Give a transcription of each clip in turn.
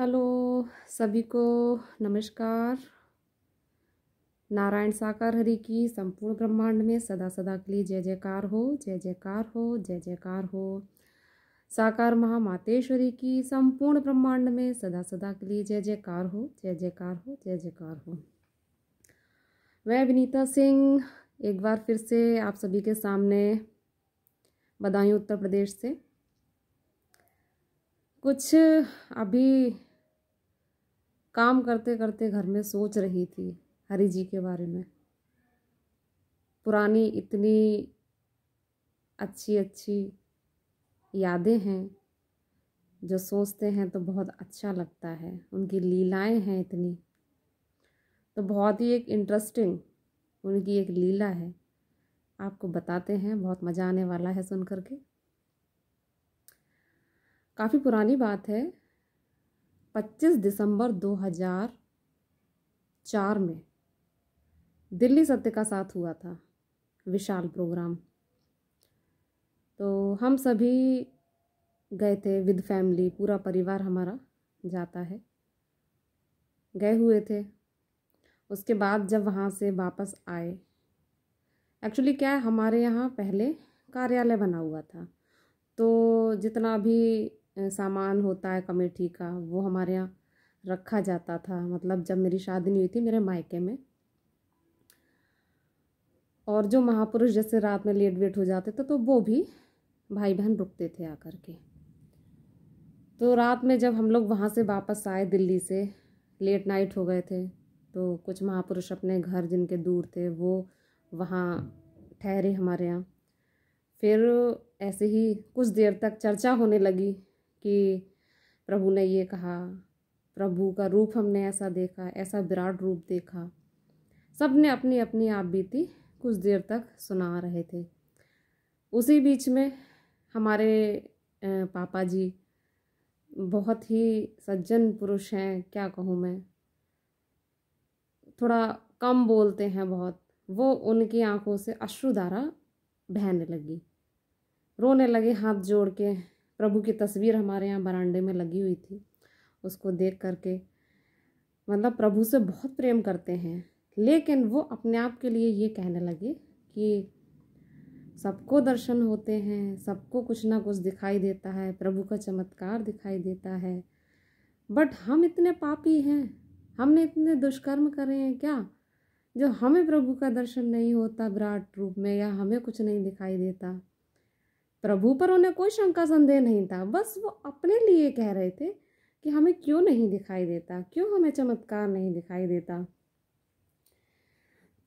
hello सभी को नमस्कार नारायण साकार हरि की संपूर्ण ब्रह्मांड में सदा सदा के लिए जय जयकार हो जय जयकार हो जय जयकार हो साकार महामातेश्वरी की संपूर्ण ब्रह्मांड में सदा सदा के लिए जय जयकार हो जय जयकार हो जय जयकार हो मैं विनीता सिंह एक बार फिर से आप सभी के सामने बधाई उत्तर प्रदेश से कुछ अभी काम करते करते घर में सोच रही थी हरि जी के बारे में पुरानी इतनी अच्छी अच्छी यादें हैं जो सोचते हैं तो बहुत अच्छा लगता है उनकी लीलाएं हैं इतनी तो बहुत ही एक इंटरेस्टिंग उनकी एक लीला है आपको बताते हैं बहुत मज़ा आने वाला है सुन के काफ़ी पुरानी बात है 25 दिसंबर 2004 में दिल्ली सत्य का साथ हुआ था विशाल प्रोग्राम तो हम सभी गए थे विद फैमिली पूरा परिवार हमारा जाता है गए हुए थे उसके बाद जब वहाँ से वापस आए एक्चुअली क्या है हमारे यहाँ पहले कार्यालय बना हुआ था तो जितना भी सामान होता है कमेटी का वो हमारे यहाँ रखा जाता था मतलब जब मेरी शादी नहीं हुई थी मेरे मायके में और जो महापुरुष जैसे रात में लेट वेट हो जाते थे तो वो भी भाई बहन रुकते थे आकर के तो रात में जब हम लोग वहाँ से वापस आए दिल्ली से लेट नाइट हो गए थे तो कुछ महापुरुष अपने घर जिनके दूर थे वो वहाँ ठहरे हमारे यहाँ फिर ऐसे ही कुछ देर तक चर्चा होने लगी कि प्रभु ने ये कहा प्रभु का रूप हमने ऐसा देखा ऐसा विराट रूप देखा सब ने अपनी अपनी आप बीती कुछ देर तक सुना रहे थे उसी बीच में हमारे पापा जी बहुत ही सज्जन पुरुष हैं क्या कहूँ मैं थोड़ा कम बोलते हैं बहुत वो उनकी आंखों से अश्रुधारा बहने लगी रोने लगे हाथ जोड़ के प्रभु की तस्वीर हमारे यहाँ बरांडे में लगी हुई थी उसको देख करके मतलब प्रभु से बहुत प्रेम करते हैं लेकिन वो अपने आप के लिए ये कहने लगे कि सबको दर्शन होते हैं सबको कुछ ना कुछ दिखाई देता है प्रभु का चमत्कार दिखाई देता है बट हम इतने पापी हैं हमने इतने दुष्कर्म करे हैं क्या जो हमें प्रभु का दर्शन नहीं होता विराट रूप में या हमें कुछ नहीं दिखाई देता प्रभु पर उन्हें कोई शंका संदेह नहीं था बस वो अपने लिए कह रहे थे कि हमें क्यों नहीं दिखाई देता क्यों हमें चमत्कार नहीं दिखाई देता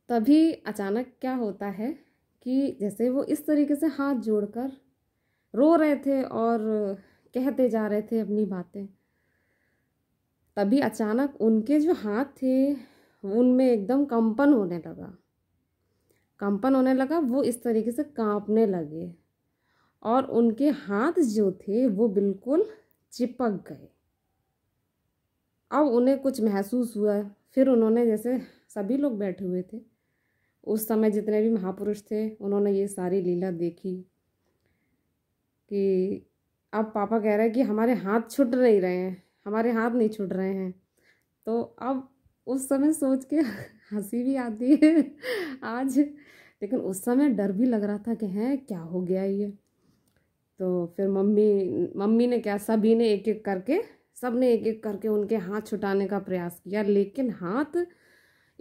तभी अचानक क्या होता है कि जैसे वो इस तरीके से हाथ जोड़कर रो रहे थे और कहते जा रहे थे अपनी बातें तभी अचानक उनके जो हाथ थे उनमें एकदम कंपन होने लगा कंपन होने लगा वो इस तरीके से कांपने लगे और उनके हाथ जो थे वो बिल्कुल चिपक गए अब उन्हें कुछ महसूस हुआ फिर उन्होंने जैसे सभी लोग बैठे हुए थे उस समय जितने भी महापुरुष थे उन्होंने ये सारी लीला देखी कि अब पापा कह रहे हैं कि हमारे हाथ छुट नहीं रहे हैं हमारे हाथ नहीं छुट रहे हैं तो अब उस समय सोच के हंसी भी आती है आज लेकिन उस समय डर भी लग रहा था कि हैं क्या हो गया ये तो फिर मम्मी मम्मी ने क्या सभी ने एक एक करके सब ने एक एक करके उनके हाथ छुटाने का प्रयास किया लेकिन हाथ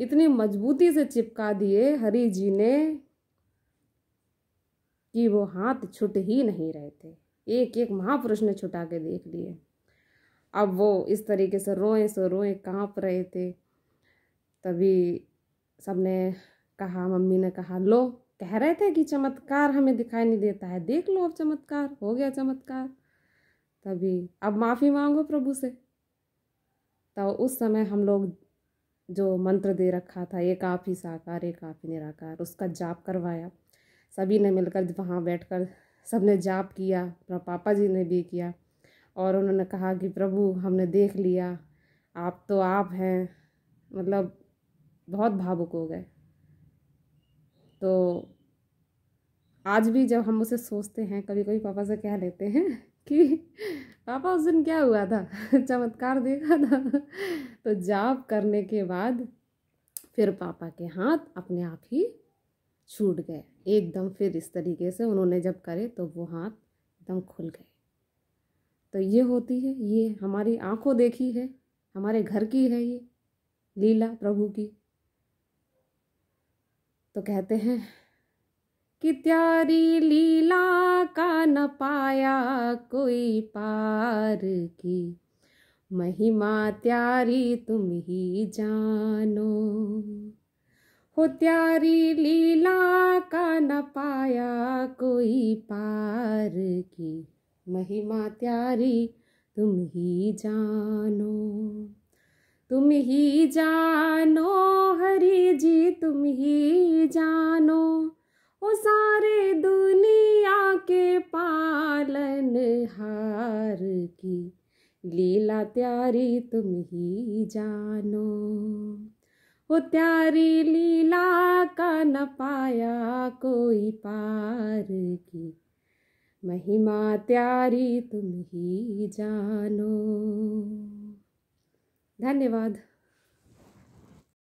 इतनी मजबूती से चिपका दिए हरी जी ने कि वो हाथ छुट ही नहीं रहे थे एक एक महापुरुष ने छुटा के देख लिए अब वो इस तरीके से रोए सो रोए कांप रहे थे तभी सबने कहा मम्मी ने कहा लो कह रहे थे कि चमत्कार हमें दिखाई नहीं देता है देख लो अब चमत्कार हो गया चमत्कार तभी अब माफ़ी मांगो प्रभु से तो उस समय हम लोग जो मंत्र दे रखा था एक आप ही साकार एक आप ही निराकार उसका जाप करवाया सभी ने मिलकर वहाँ बैठ कर सब ने जाप किया पापा जी ने भी किया और उन्होंने कहा कि प्रभु हमने देख लिया आप तो आप हैं मतलब बहुत भावुक हो गए तो आज भी जब हम उसे सोचते हैं कभी कभी पापा से कह लेते हैं कि पापा उस दिन क्या हुआ था चमत्कार देखा था तो जाप करने के बाद फिर पापा के हाथ अपने आप ही छूट गए एकदम फिर इस तरीके से उन्होंने जब करे तो वो हाथ एकदम खुल गए तो ये होती है ये हमारी आंखों देखी है हमारे घर की है ये लीला प्रभु की तो कहते हैं कि त्यारी लीला का न पाया कोई पार की महिमा त्यारी तुम ही जानो हो त्यारी लीला का न पाया कोई पार की महिमा त्यारी तुम ही जानो तुम ही जानो हरि जी तुम ही जानो ओ सारे दुनिया के पालन हार की लीला त्यारी तुम ही जानो ओ त्यारी लीला का न पाया कोई पार की महिमा त्यारी तुम ही जानो धन्यवाद